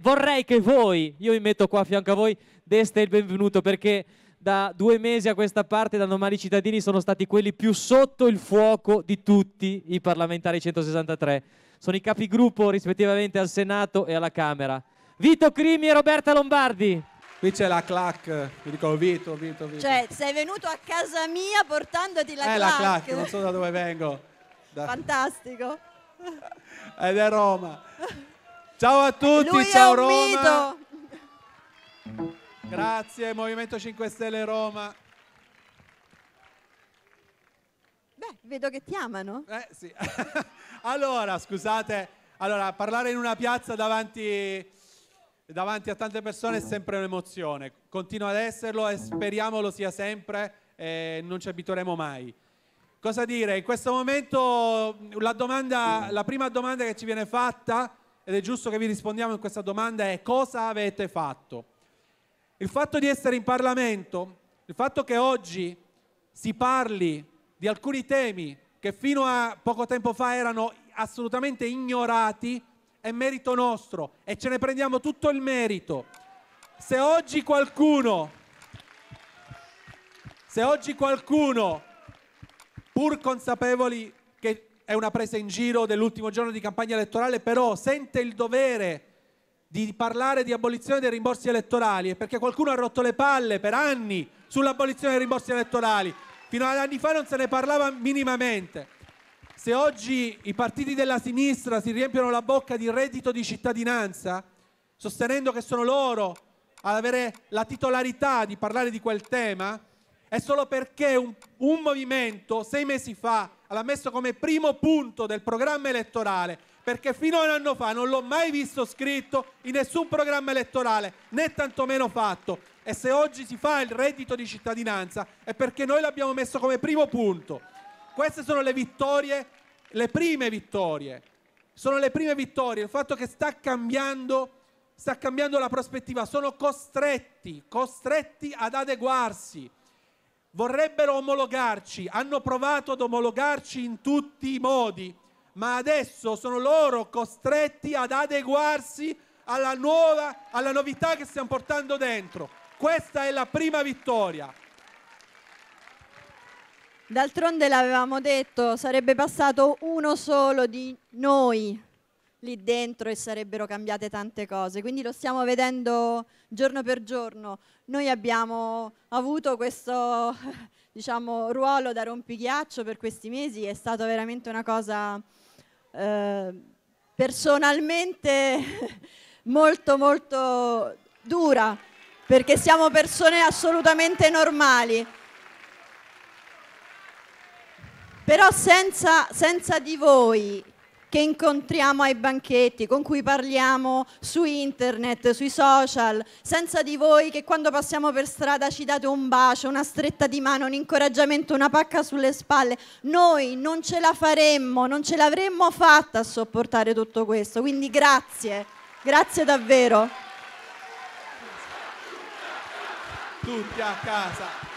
vorrei che voi, io mi metto qua a fianco a voi, deste il benvenuto perché da due mesi a questa parte da normali cittadini sono stati quelli più sotto il fuoco di tutti i parlamentari 163. Sono i capigruppo rispettivamente al Senato e alla Camera. Vito Crimi e Roberta Lombardi. Qui c'è la clac, mi dico Vito, Vito, Vito. Cioè, sei venuto a casa mia portandoti la clac. Eh, la clac, non so da dove vengo. Da... Fantastico. Ed è Roma. Ciao a tutti, Lui ciao Roma. Mito. Grazie Movimento 5 Stelle Roma. Beh, vedo che ti amano. Eh sì. allora, scusate, allora, parlare in una piazza davanti, davanti a tante persone è sempre un'emozione. Continua ad esserlo e speriamo lo sia sempre e non ci abitueremo mai. Cosa dire? In questo momento la, domanda, la prima domanda che ci viene fatta è ed è giusto che vi rispondiamo in questa domanda è cosa avete fatto? Il fatto di essere in Parlamento, il fatto che oggi si parli di alcuni temi che fino a poco tempo fa erano assolutamente ignorati, è merito nostro e ce ne prendiamo tutto il merito. Se oggi qualcuno, se oggi qualcuno, pur consapevoli che è una presa in giro dell'ultimo giorno di campagna elettorale, però sente il dovere di parlare di abolizione dei rimborsi elettorali è perché qualcuno ha rotto le palle per anni sull'abolizione dei rimborsi elettorali. Fino ad anni fa non se ne parlava minimamente. Se oggi i partiti della sinistra si riempiono la bocca di reddito di cittadinanza, sostenendo che sono loro ad avere la titolarità di parlare di quel tema, è solo perché un, un movimento sei mesi fa l'ha messo come primo punto del programma elettorale, perché fino a un anno fa non l'ho mai visto scritto in nessun programma elettorale, né tantomeno fatto. E se oggi si fa il reddito di cittadinanza è perché noi l'abbiamo messo come primo punto. Queste sono le vittorie, le prime vittorie. Sono le prime vittorie, il fatto che sta cambiando, sta cambiando la prospettiva, sono costretti, costretti ad adeguarsi vorrebbero omologarci, hanno provato ad omologarci in tutti i modi, ma adesso sono loro costretti ad adeguarsi alla, nuova, alla novità che stiamo portando dentro. Questa è la prima vittoria. D'altronde l'avevamo detto, sarebbe passato uno solo di noi lì dentro e sarebbero cambiate tante cose. Quindi lo stiamo vedendo giorno per giorno. Noi abbiamo avuto questo diciamo, ruolo da rompighiaccio per questi mesi, è stata veramente una cosa eh, personalmente molto molto dura, perché siamo persone assolutamente normali. Però senza, senza di voi che incontriamo ai banchetti, con cui parliamo su internet, sui social, senza di voi che quando passiamo per strada ci date un bacio, una stretta di mano, un incoraggiamento, una pacca sulle spalle. Noi non ce la faremmo, non ce l'avremmo fatta a sopportare tutto questo. Quindi grazie, grazie davvero. Tutti a casa.